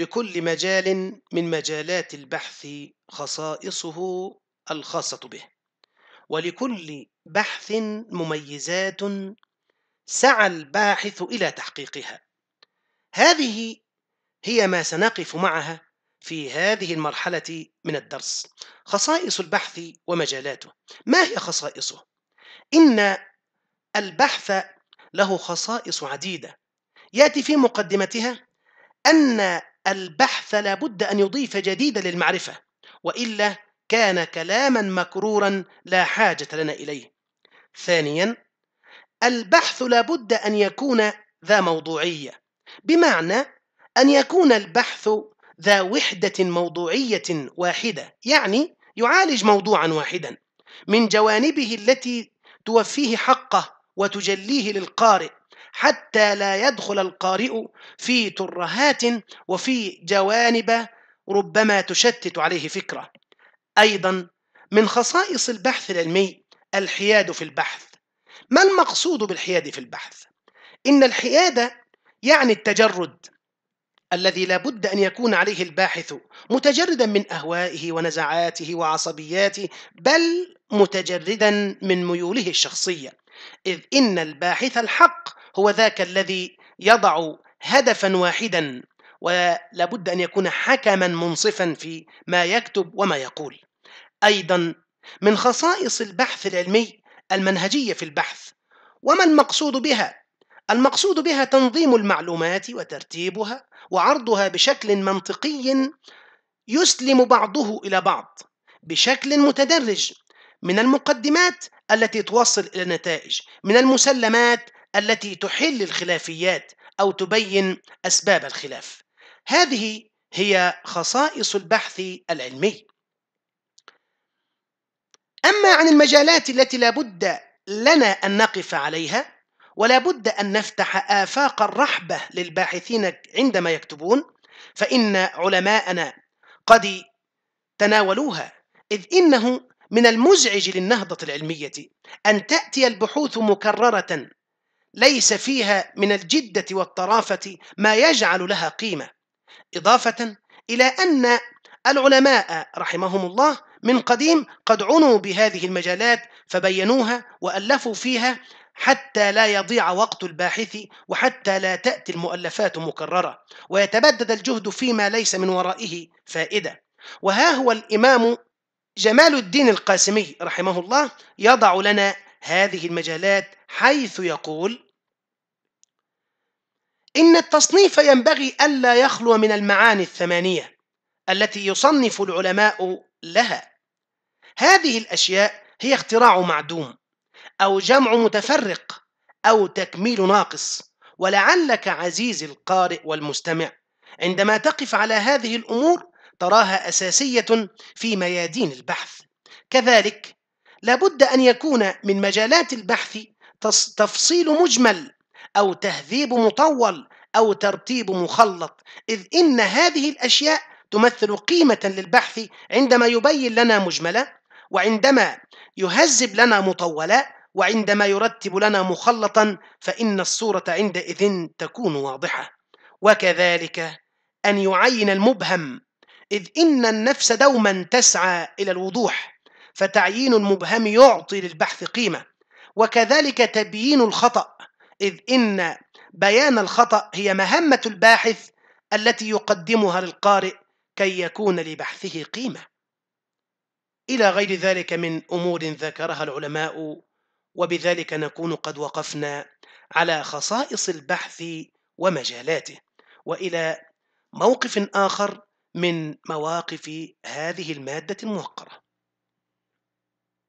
لكل مجال من مجالات البحث خصائصه الخاصة به ولكل بحث مميزات سعى الباحث إلى تحقيقها هذه هي ما سنقف معها في هذه المرحلة من الدرس خصائص البحث ومجالاته ما هي خصائصه؟ إن البحث له خصائص عديدة يأتي في مقدمتها أن البحث لابد أن يضيف جديدا للمعرفة وإلا كان كلاما مكرورا لا حاجة لنا إليه ثانيا البحث لابد أن يكون ذا موضوعية بمعنى أن يكون البحث ذا وحدة موضوعية واحدة يعني يعالج موضوعا واحدا من جوانبه التي توفيه حقه وتجليه للقارئ حتى لا يدخل القارئ في ترهات وفي جوانب ربما تشتت عليه فكره ايضا من خصائص البحث العلمي الحياد في البحث ما المقصود بالحياد في البحث ان الحياد يعني التجرد الذي لا بد ان يكون عليه الباحث متجردا من اهوائه ونزعاته وعصبياته بل متجردا من ميوله الشخصيه اذ ان الباحث الحق هو ذاك الذي يضع هدفا واحدا ولا بد ان يكون حكما منصفا في ما يكتب وما يقول ايضا من خصائص البحث العلمي المنهجيه في البحث وما المقصود بها المقصود بها تنظيم المعلومات وترتيبها وعرضها بشكل منطقي يسلم بعضه الى بعض بشكل متدرج من المقدمات التي توصل الى النتائج من المسلمات التي تحل الخلافيات أو تبين أسباب الخلاف هذه هي خصائص البحث العلمي أما عن المجالات التي لابد لنا أن نقف عليها ولابد أن نفتح آفاق الرحبة للباحثين عندما يكتبون فإن علماءنا قد تناولوها إذ إنه من المزعج للنهضة العلمية أن تأتي البحوث مكررة ليس فيها من الجدة والطرافة ما يجعل لها قيمة إضافة إلى أن العلماء رحمهم الله من قديم قد عنوا بهذه المجالات فبينوها وألفوا فيها حتى لا يضيع وقت الباحث وحتى لا تأتي المؤلفات مكررة ويتبدد الجهد فيما ليس من ورائه فائدة وها هو الإمام جمال الدين القاسمي رحمه الله يضع لنا هذه المجالات حيث يقول إن التصنيف ينبغي ألا يخلو من المعاني الثمانية التي يصنف العلماء لها هذه الأشياء هي اختراع معدوم أو جمع متفرق أو تكميل ناقص ولعلك عزيزي القارئ والمستمع عندما تقف على هذه الأمور تراها أساسية في ميادين البحث كذلك لابد أن يكون من مجالات البحث تفصيل مجمل أو تهذيب مطول أو ترتيب مخلط إذ إن هذه الأشياء تمثل قيمة للبحث عندما يبين لنا مجملا وعندما يهذب لنا مطولا وعندما يرتب لنا مخلطا فإن الصورة عندئذ تكون واضحة وكذلك أن يعين المبهم إذ إن النفس دوما تسعى إلى الوضوح فتعيين المبهم يعطي للبحث قيمة وكذلك تبيين الخطأ إذ إن بيان الخطأ هي مهمة الباحث التي يقدمها للقارئ كي يكون لبحثه قيمة إلى غير ذلك من أمور ذكرها العلماء وبذلك نكون قد وقفنا على خصائص البحث ومجالاته وإلى موقف آخر من مواقف هذه المادة الموقرة